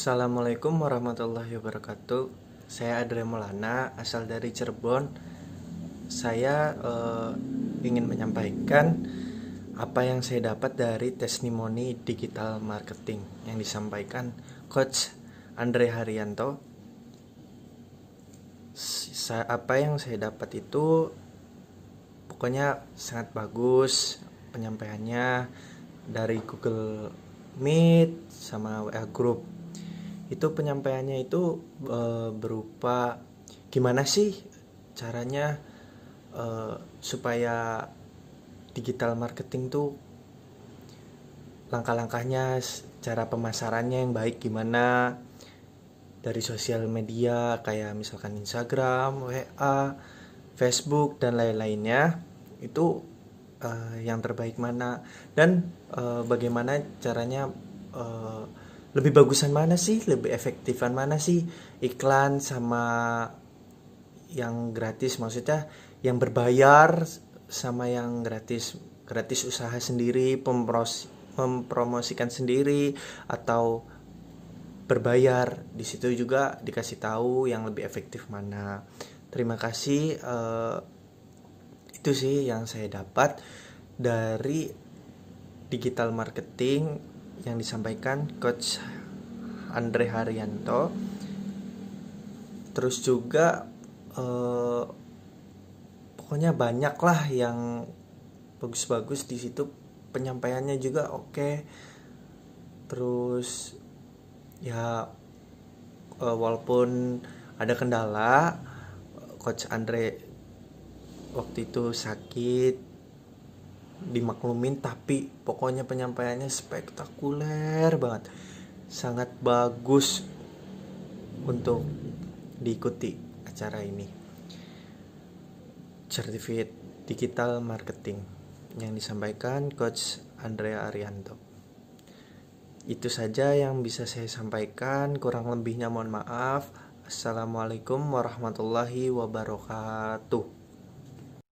Assalamualaikum warahmatullahi wabarakatuh. Saya Adre Maulana, asal dari Cirebon. Saya uh, ingin menyampaikan apa yang saya dapat dari testimoni digital marketing yang disampaikan Coach Andre Haryanto. Sa apa yang saya dapat itu pokoknya sangat bagus penyampaiannya dari Google Meet sama WA Group itu penyampaiannya itu e, berupa gimana sih caranya e, supaya digital marketing tuh langkah-langkahnya cara pemasarannya yang baik gimana dari sosial media kayak misalkan Instagram, WA, Facebook dan lain-lainnya itu uh, yang terbaik mana dan uh, bagaimana caranya uh, lebih bagusan mana sih lebih efektifan mana sih iklan sama yang gratis maksudnya yang berbayar sama yang gratis gratis usaha sendiri pempros mempromosikan sendiri atau berbayar di situ juga dikasih tahu yang lebih efektif mana terima kasih uh, itu sih yang saya dapat dari digital marketing yang disampaikan coach Andre Haryanto terus juga eh, pokoknya banyak lah yang bagus-bagus di situ penyampaiannya juga oke terus ya eh, walaupun ada kendala coach Andre waktu itu sakit dimaklumin tapi pokoknya penyampaiannya spektakuler banget sangat bagus untuk diikuti acara ini certificate digital marketing yang disampaikan coach Andrea Arianto itu saja yang bisa saya sampaikan kurang lebihnya mohon maaf Assalamualaikum warahmatullahi wabarakatuh